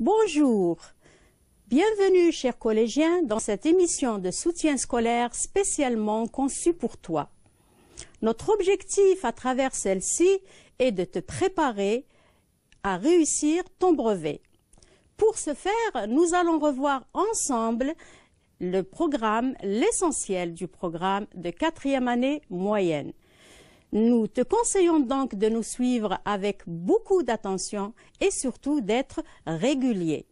Bonjour. Bienvenue, chers collégiens, dans cette émission de soutien scolaire spécialement conçue pour toi. Notre objectif à travers celle-ci est de te préparer à réussir ton brevet. Pour ce faire, nous allons revoir ensemble le programme, l'essentiel du programme de quatrième année moyenne. Nous te conseillons donc de nous suivre avec beaucoup d'attention et surtout d'être régulier.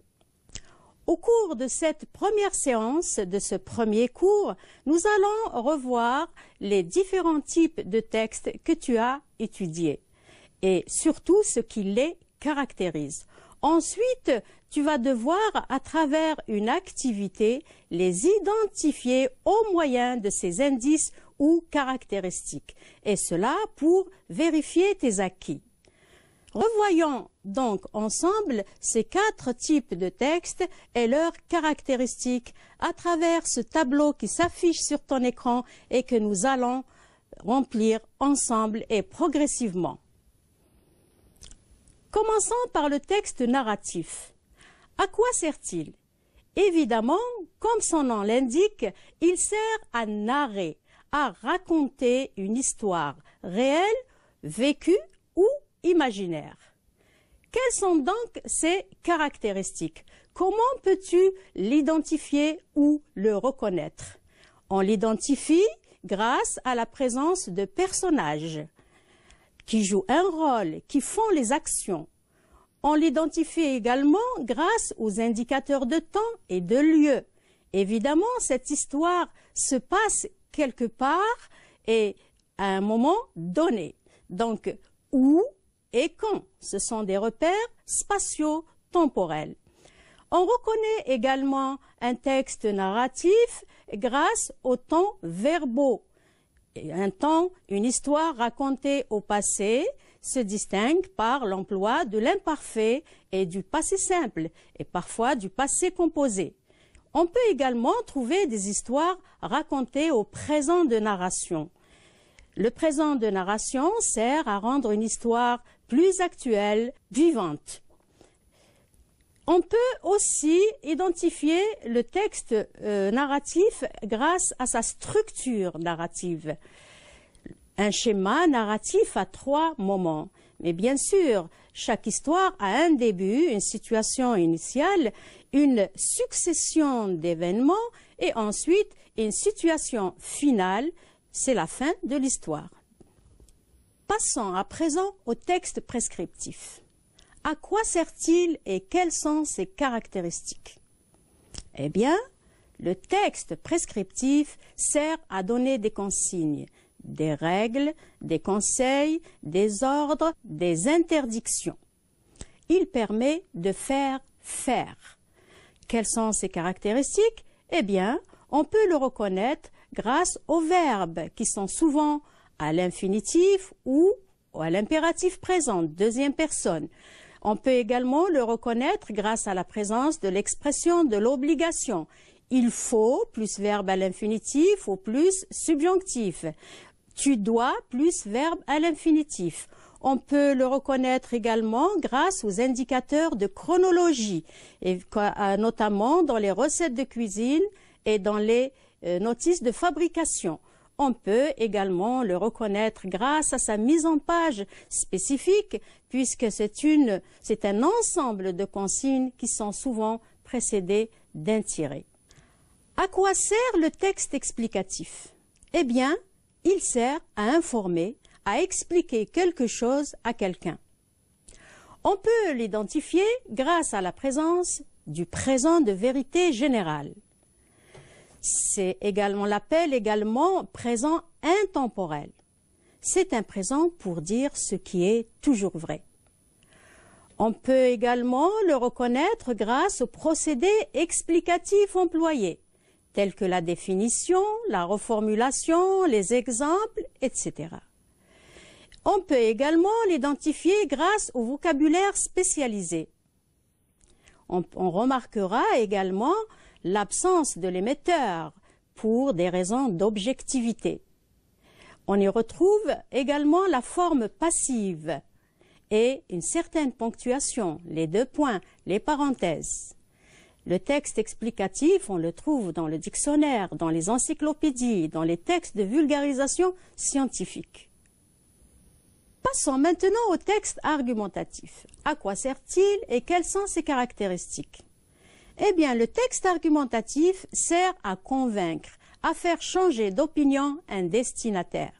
Au cours de cette première séance de ce premier cours, nous allons revoir les différents types de textes que tu as étudiés et surtout ce qui les caractérise. Ensuite, tu vas devoir, à travers une activité, les identifier au moyen de ces indices ou caractéristiques, et cela pour vérifier tes acquis. Revoyons donc ensemble ces quatre types de textes et leurs caractéristiques à travers ce tableau qui s'affiche sur ton écran et que nous allons remplir ensemble et progressivement. Commençons par le texte narratif. À quoi sert-il Évidemment, comme son nom l'indique, il sert à narrer, à raconter une histoire réelle, vécue ou imaginaire. Quelles sont donc ces caractéristiques Comment peux-tu l'identifier ou le reconnaître On l'identifie grâce à la présence de personnages qui jouent un rôle, qui font les actions. On l'identifie également grâce aux indicateurs de temps et de lieu. Évidemment, cette histoire se passe quelque part et à un moment donné. Donc, où et quand, ce sont des repères spatiaux, temporels. On reconnaît également un texte narratif grâce aux temps verbaux. Un temps, une histoire racontée au passé se distingue par l'emploi de l'imparfait et du passé simple, et parfois du passé composé. On peut également trouver des histoires racontées au présent de narration. Le présent de narration sert à rendre une histoire plus actuelle, vivante. On peut aussi identifier le texte euh, narratif grâce à sa structure narrative. Un schéma narratif à trois moments. Mais bien sûr, chaque histoire a un début, une situation initiale, une succession d'événements et ensuite une situation finale, c'est la fin de l'histoire. Passons à présent au texte prescriptif. À quoi sert-il et quelles sont ses caractéristiques Eh bien, le texte prescriptif sert à donner des consignes, des règles, des conseils, des ordres, des interdictions. Il permet de faire faire. Quelles sont ses caractéristiques Eh bien, on peut le reconnaître grâce aux verbes qui sont souvent à l'infinitif ou à l'impératif présent, deuxième personne. On peut également le reconnaître grâce à la présence de l'expression de l'obligation. Il faut plus verbe à l'infinitif ou plus subjonctif tu dois plus verbe à l'infinitif. On peut le reconnaître également grâce aux indicateurs de chronologie, euh, notamment dans les recettes de cuisine et dans les euh, notices de fabrication. On peut également le reconnaître grâce à sa mise en page spécifique, puisque c'est un ensemble de consignes qui sont souvent précédées d'un tiré. À quoi sert le texte explicatif Eh bien, il sert à informer, à expliquer quelque chose à quelqu'un. On peut l'identifier grâce à la présence du présent de vérité générale. C'est également l'appel également présent intemporel. C'est un présent pour dire ce qui est toujours vrai. On peut également le reconnaître grâce au procédé explicatif employé telles que la définition, la reformulation, les exemples, etc. On peut également l'identifier grâce au vocabulaire spécialisé. On, on remarquera également l'absence de l'émetteur pour des raisons d'objectivité. On y retrouve également la forme passive et une certaine ponctuation, les deux points, les parenthèses. Le texte explicatif, on le trouve dans le dictionnaire, dans les encyclopédies, dans les textes de vulgarisation scientifique. Passons maintenant au texte argumentatif. À quoi sert-il et quelles sont ses caractéristiques Eh bien, le texte argumentatif sert à convaincre, à faire changer d'opinion un destinataire.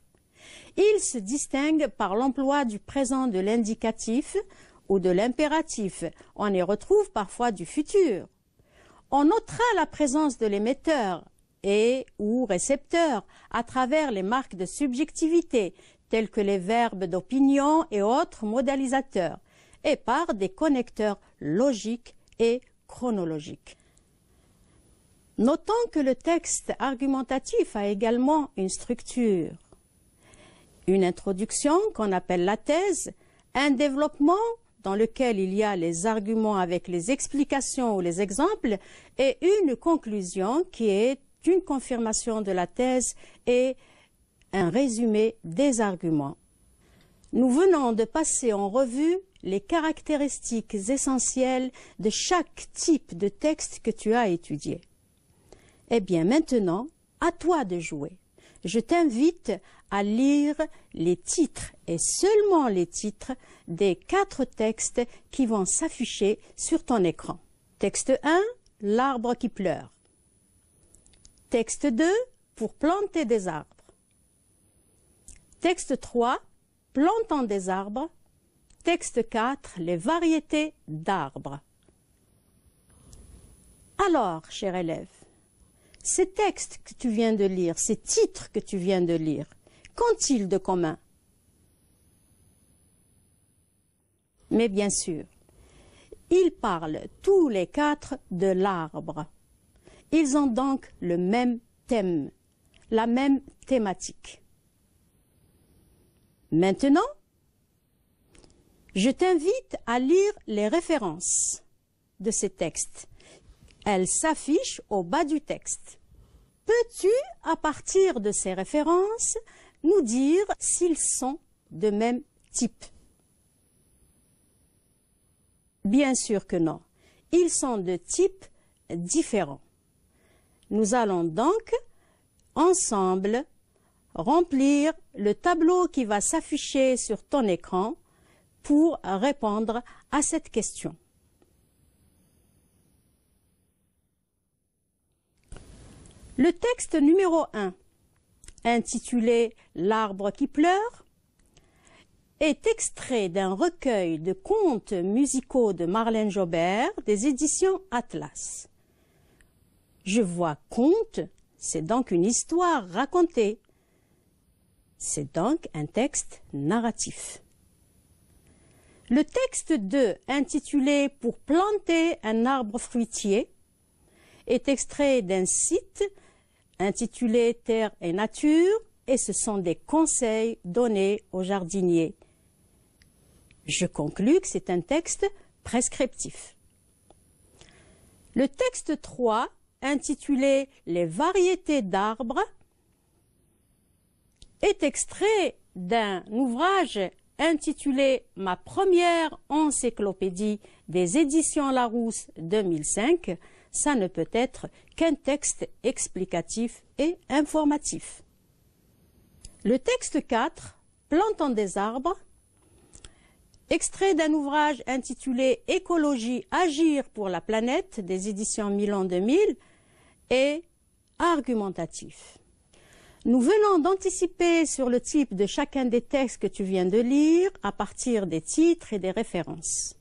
Il se distingue par l'emploi du présent de l'indicatif ou de l'impératif. On y retrouve parfois du futur, on notera la présence de l'émetteur et ou récepteur à travers les marques de subjectivité telles que les verbes d'opinion et autres modalisateurs et par des connecteurs logiques et chronologiques. Notons que le texte argumentatif a également une structure. Une introduction qu'on appelle la thèse, un développement dans lequel il y a les arguments avec les explications ou les exemples, et une conclusion qui est une confirmation de la thèse et un résumé des arguments. Nous venons de passer en revue les caractéristiques essentielles de chaque type de texte que tu as étudié. Eh bien maintenant, à toi de jouer je t'invite à lire les titres et seulement les titres des quatre textes qui vont s'afficher sur ton écran. Texte 1, l'arbre qui pleure. Texte 2, pour planter des arbres. Texte 3, plantant des arbres. Texte 4, les variétés d'arbres. Alors, cher élève, ces textes que tu viens de lire, ces titres que tu viens de lire, qu'ont-ils de commun Mais bien sûr, ils parlent tous les quatre de l'arbre. Ils ont donc le même thème, la même thématique. Maintenant, je t'invite à lire les références de ces textes. Elle s'affiche au bas du texte. Peux-tu, à partir de ces références, nous dire s'ils sont de même type Bien sûr que non. Ils sont de types différents. Nous allons donc, ensemble, remplir le tableau qui va s'afficher sur ton écran pour répondre à cette question. Le texte numéro 1, intitulé L'arbre qui pleure, est extrait d'un recueil de contes musicaux de Marlène Jobert des éditions Atlas. Je vois conte, c'est donc une histoire racontée. C'est donc un texte narratif. Le texte 2, intitulé Pour planter un arbre fruitier, est extrait d'un site intitulé Terre et Nature, et ce sont des conseils donnés aux jardiniers. Je conclus que c'est un texte prescriptif. Le texte 3, intitulé Les variétés d'arbres, est extrait d'un ouvrage intitulé Ma première encyclopédie des éditions Larousse 2005 ça ne peut être qu'un texte explicatif et informatif. Le texte 4, Plantons des arbres, extrait d'un ouvrage intitulé Écologie, agir pour la planète des éditions Milan 2000, est argumentatif. Nous venons d'anticiper sur le type de chacun des textes que tu viens de lire à partir des titres et des références.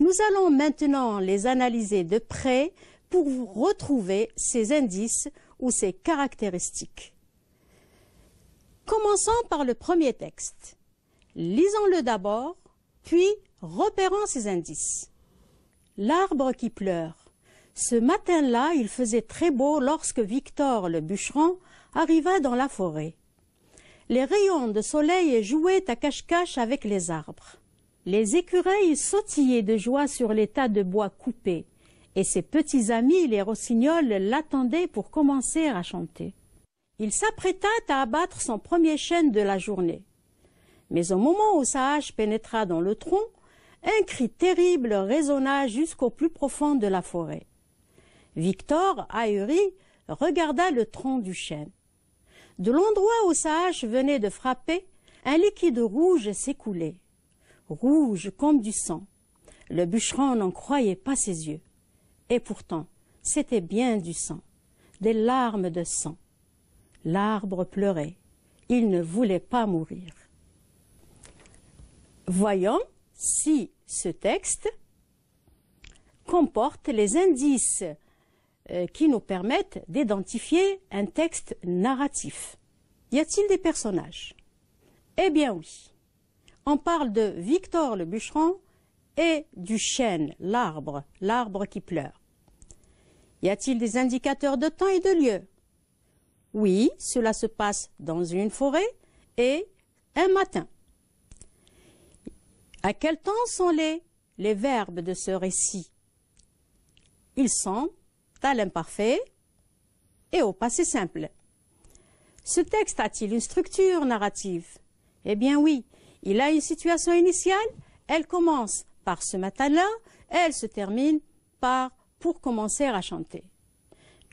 Nous allons maintenant les analyser de près pour vous retrouver ces indices ou ces caractéristiques. Commençons par le premier texte. Lisons-le d'abord, puis repérons ces indices. L'arbre qui pleure. Ce matin-là, il faisait très beau lorsque Victor, le bûcheron, arriva dans la forêt. Les rayons de soleil jouaient à cache-cache avec les arbres. Les écureuils sautillaient de joie sur les tas de bois coupés et ses petits amis, les rossignols, l'attendaient pour commencer à chanter. Il s'apprêta à abattre son premier chêne de la journée. Mais au moment où sa hache pénétra dans le tronc, un cri terrible résonna jusqu'au plus profond de la forêt. Victor, ahuri, regarda le tronc du chêne. De l'endroit où sa hache venait de frapper, un liquide rouge s'écoulait, rouge comme du sang. Le bûcheron n'en croyait pas ses yeux. Et pourtant, c'était bien du sang, des larmes de sang. L'arbre pleurait. Il ne voulait pas mourir. Voyons si ce texte comporte les indices euh, qui nous permettent d'identifier un texte narratif. Y a-t-il des personnages Eh bien oui. On parle de Victor le bûcheron et du chêne, l'arbre, l'arbre qui pleure. Y a-t-il des indicateurs de temps et de lieu Oui, cela se passe dans une forêt et un matin. À quel temps sont les, les verbes de ce récit Ils sont à l'imparfait et au passé simple. Ce texte a-t-il une structure narrative Eh bien oui, il a une situation initiale, elle commence par ce matin-là, elle se termine par pour commencer à chanter.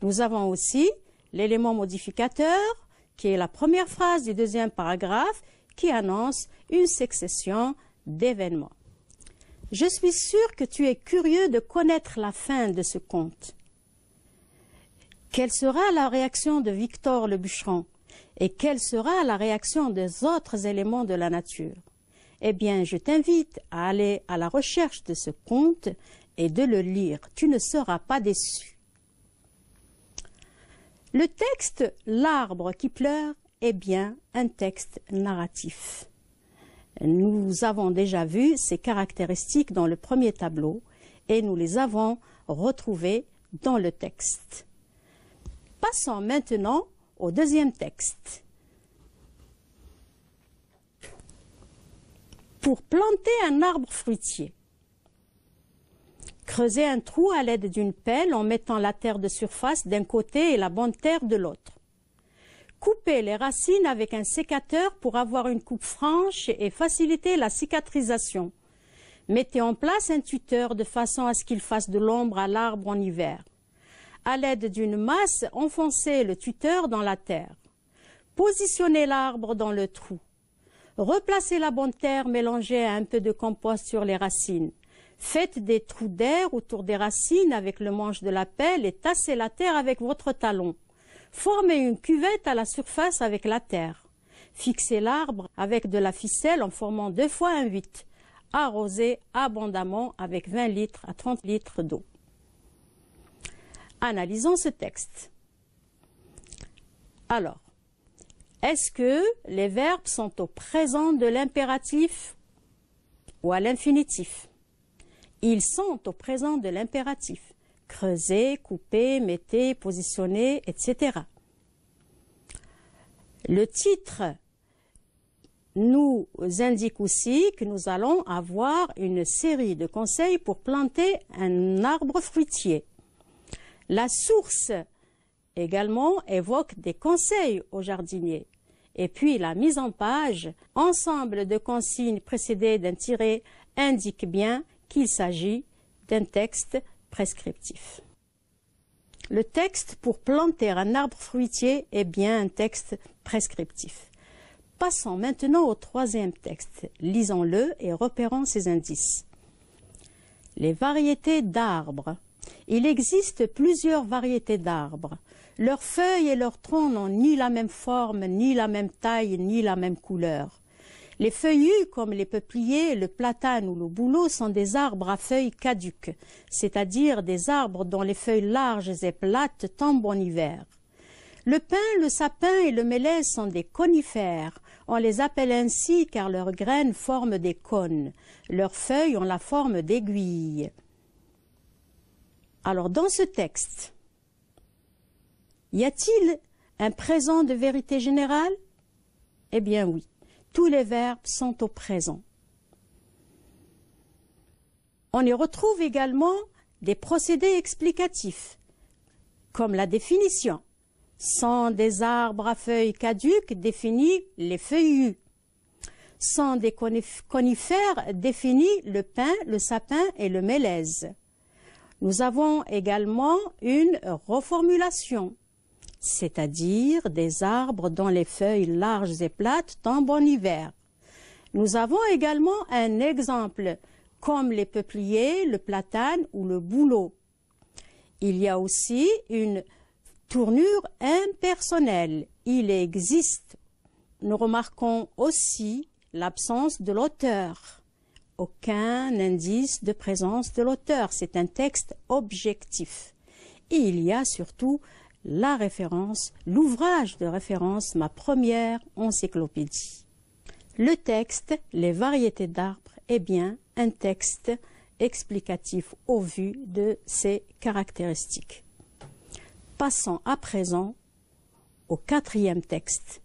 Nous avons aussi l'élément modificateur, qui est la première phrase du deuxième paragraphe, qui annonce une succession d'événements. Je suis sûr que tu es curieux de connaître la fin de ce conte. Quelle sera la réaction de Victor le bûcheron et quelle sera la réaction des autres éléments de la nature Eh bien, je t'invite à aller à la recherche de ce conte et de le lire. Tu ne seras pas déçu. Le texte L'arbre qui pleure est bien un texte narratif. Nous avons déjà vu ces caractéristiques dans le premier tableau et nous les avons retrouvées dans le texte. Passons maintenant au deuxième texte. Pour planter un arbre fruitier, Creusez un trou à l'aide d'une pelle en mettant la terre de surface d'un côté et la bonne terre de l'autre. Couper les racines avec un sécateur pour avoir une coupe franche et faciliter la cicatrisation. Mettez en place un tuteur de façon à ce qu'il fasse de l'ombre à l'arbre en hiver. À l'aide d'une masse, enfoncez le tuteur dans la terre. Positionnez l'arbre dans le trou. Replacez la bonne terre mélangée à un peu de compost sur les racines. Faites des trous d'air autour des racines avec le manche de la pelle et tassez la terre avec votre talon. Formez une cuvette à la surface avec la terre. Fixez l'arbre avec de la ficelle en formant deux fois un huit. Arrosez abondamment avec 20 litres à 30 litres d'eau. Analysons ce texte. Alors, est-ce que les verbes sont au présent de l'impératif ou à l'infinitif ils sont au présent de l'impératif. Creuser, couper, mettez, positionner, etc. Le titre nous indique aussi que nous allons avoir une série de conseils pour planter un arbre fruitier. La source également évoque des conseils aux jardiniers. Et puis la mise en page, ensemble de consignes précédées d'un tiré, indique bien qu'il s'agit d'un texte prescriptif. Le texte pour planter un arbre fruitier est bien un texte prescriptif. Passons maintenant au troisième texte. Lisons-le et repérons ses indices. Les variétés d'arbres. Il existe plusieurs variétés d'arbres. Leurs feuilles et leurs troncs n'ont ni la même forme, ni la même taille, ni la même couleur. Les feuillus, comme les peupliers, le platane ou le bouleau, sont des arbres à feuilles caduques, c'est-à-dire des arbres dont les feuilles larges et plates tombent en hiver. Le pin, le sapin et le mélèze sont des conifères. On les appelle ainsi car leurs graines forment des cônes. Leurs feuilles ont la forme d'aiguilles. Alors dans ce texte, y a-t-il un présent de vérité générale Eh bien oui. Tous les verbes sont au présent. On y retrouve également des procédés explicatifs, comme la définition. Sans des arbres à feuilles caduques définit les feuillus. Sans des conifères définit le pin, le sapin et le mélèze. Nous avons également une reformulation c'est-à-dire des arbres dont les feuilles larges et plates tombent en hiver. Nous avons également un exemple, comme les peupliers, le platane ou le bouleau. Il y a aussi une tournure impersonnelle. Il existe. Nous remarquons aussi l'absence de l'auteur. Aucun indice de présence de l'auteur. C'est un texte objectif. il y a surtout la référence, l'ouvrage de référence, ma première encyclopédie. Le texte, les variétés d'arbres, est bien un texte explicatif au vu de ses caractéristiques. Passons à présent au quatrième texte.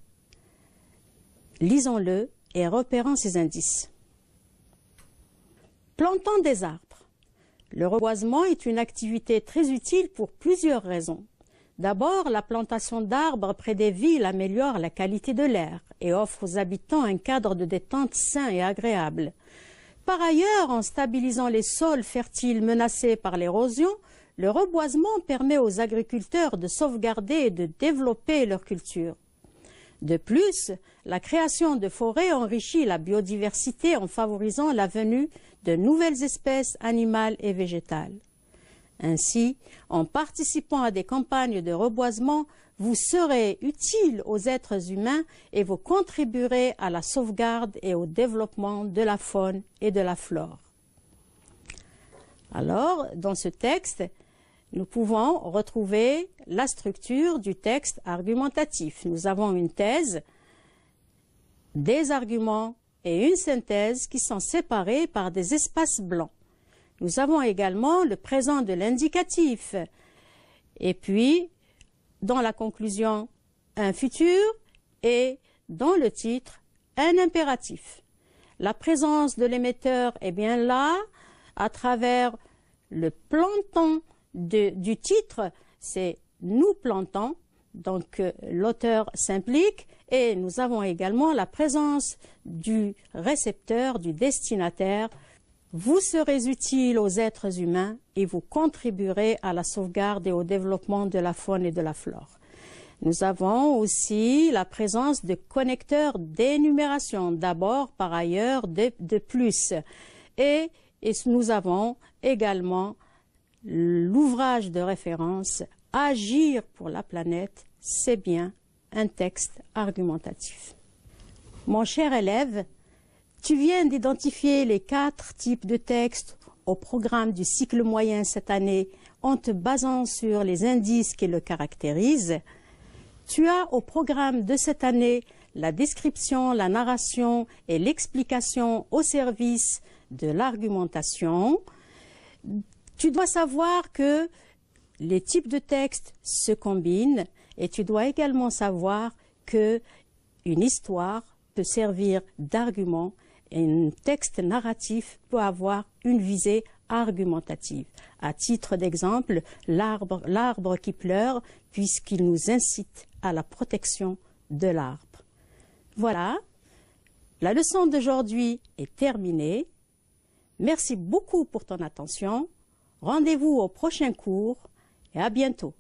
Lisons-le et repérons ses indices. Plantons des arbres. Le reboisement est une activité très utile pour plusieurs raisons. D'abord, la plantation d'arbres près des villes améliore la qualité de l'air et offre aux habitants un cadre de détente sain et agréable. Par ailleurs, en stabilisant les sols fertiles menacés par l'érosion, le reboisement permet aux agriculteurs de sauvegarder et de développer leur culture. De plus, la création de forêts enrichit la biodiversité en favorisant la venue de nouvelles espèces animales et végétales. Ainsi, en participant à des campagnes de reboisement, vous serez utile aux êtres humains et vous contribuerez à la sauvegarde et au développement de la faune et de la flore. Alors, dans ce texte, nous pouvons retrouver la structure du texte argumentatif. Nous avons une thèse, des arguments et une synthèse qui sont séparés par des espaces blancs. Nous avons également le présent de l'indicatif. Et puis, dans la conclusion, un futur et dans le titre, un impératif. La présence de l'émetteur est bien là à travers le planton du titre, c'est nous plantons, donc euh, l'auteur s'implique et nous avons également la présence du récepteur, du destinataire vous serez utile aux êtres humains et vous contribuerez à la sauvegarde et au développement de la faune et de la flore. Nous avons aussi la présence de connecteurs d'énumération, d'abord par ailleurs de, plus. et, nous avons également l'ouvrage de référence Agir pour la planète, c'est bien un texte argumentatif. Mon cher élève, tu viens d'identifier les quatre types de textes au programme du cycle moyen cette année en te basant sur les indices qui le caractérisent. Tu as au programme de cette année la description, la narration et l'explication au service de l'argumentation. Tu dois savoir que les types de textes se combinent et tu dois également savoir que une histoire peut servir d'argument un texte narratif peut avoir une visée argumentative. À titre d'exemple, l'arbre qui pleure, puisqu'il nous incite à la protection de l'arbre. Voilà, la leçon d'aujourd'hui est terminée. Merci beaucoup pour ton attention. Rendez-vous au prochain cours et à bientôt.